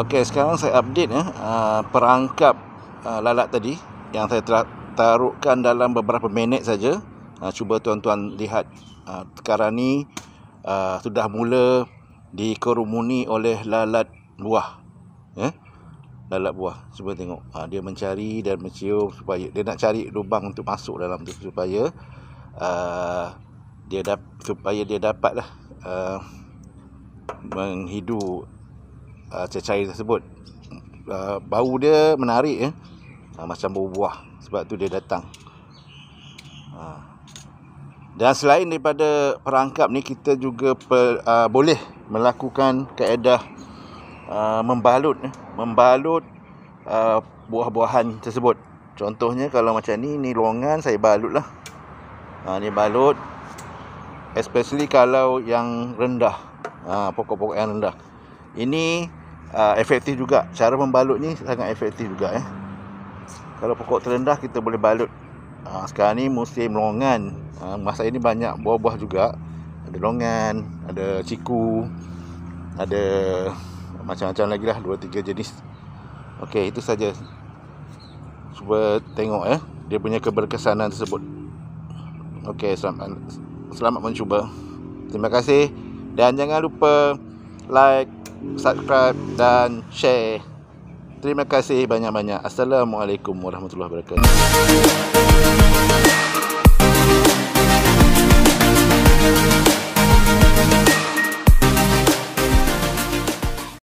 Okey, sekarang saya update ya perangkap uh, lalat tadi yang saya telah taruhkan dalam beberapa minit saja. Uh, cuba tuan-tuan lihat uh, sekarang ni uh, sudah mula dikerumuni oleh lalat buah. Eh? Lalat buah. Cuba tengok. Uh, dia mencari dan mencium supaya dia nak cari lubang untuk masuk dalam tu supaya uh, dia dap supaya dia dapatlah uh, menghidu uh, cecair tersebut. Uh, bau dia menarik ya. Uh, macam bau buah sebab tu dia datang. Uh. Dan selain daripada perangkap ni kita juga per, uh, boleh melakukan kaedah uh, membalut eh. membalut uh, buah-buahan tersebut. Contohnya kalau macam ni ni longan saya balutlah. Ha uh, ni balut especially kalau yang rendah. Uh, pokok-pokok yang rendah. Ini uh, efektif juga cara membalut ni sangat efektif juga eh kalau pokok terendah kita boleh balut uh, sekarang ni musim longan uh, masa ini banyak buah-buah juga ada longan ada ciku ada macam-macam lagi lah 2-3 jenis ok itu saja cuba tengok eh dia punya keberkesanan tersebut ok selamat selamat mencuba terima kasih dan jangan lupa like subscribe dan share. Terima kasih banyak-banyak. Assalamualaikum warahmatullahi wabarakatuh.